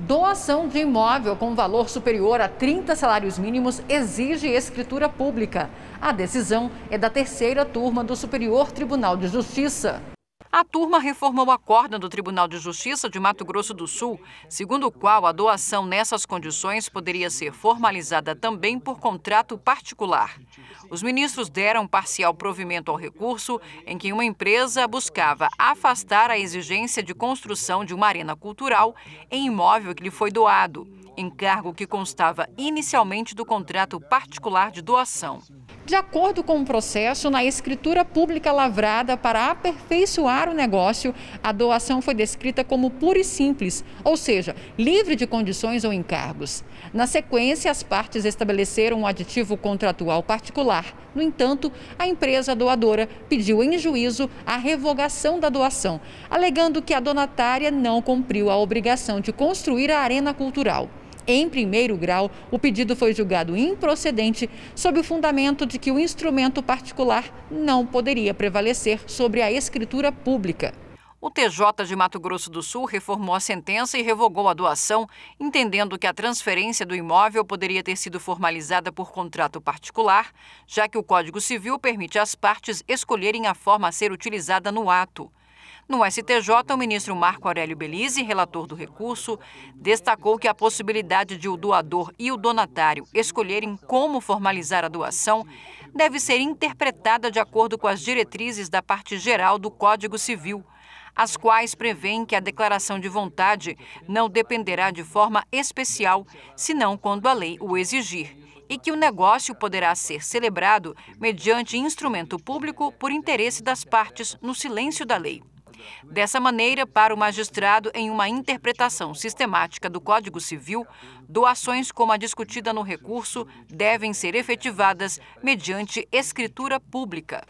Doação de imóvel com valor superior a 30 salários mínimos exige escritura pública. A decisão é da terceira turma do Superior Tribunal de Justiça. A turma reformou a corda do Tribunal de Justiça de Mato Grosso do Sul, segundo o qual a doação nessas condições poderia ser formalizada também por contrato particular. Os ministros deram parcial provimento ao recurso em que uma empresa buscava afastar a exigência de construção de uma arena cultural em imóvel que lhe foi doado, encargo que constava inicialmente do contrato particular de doação de acordo com o processo, na escritura pública lavrada para aperfeiçoar o negócio, a doação foi descrita como pura e simples, ou seja, livre de condições ou encargos. Na sequência, as partes estabeleceram um aditivo contratual particular. No entanto, a empresa doadora pediu em juízo a revogação da doação, alegando que a donatária não cumpriu a obrigação de construir a arena cultural. Em primeiro grau, o pedido foi julgado improcedente sob o fundamento de que o instrumento particular não poderia prevalecer sobre a escritura pública. O TJ de Mato Grosso do Sul reformou a sentença e revogou a doação, entendendo que a transferência do imóvel poderia ter sido formalizada por contrato particular, já que o Código Civil permite às partes escolherem a forma a ser utilizada no ato. No STJ, o ministro Marco Aurélio Belize, relator do recurso, destacou que a possibilidade de o doador e o donatário escolherem como formalizar a doação deve ser interpretada de acordo com as diretrizes da parte geral do Código Civil, as quais prevêem que a declaração de vontade não dependerá de forma especial, senão quando a lei o exigir e que o negócio poderá ser celebrado mediante instrumento público por interesse das partes no silêncio da lei. Dessa maneira, para o magistrado, em uma interpretação sistemática do Código Civil, doações como a discutida no recurso devem ser efetivadas mediante escritura pública.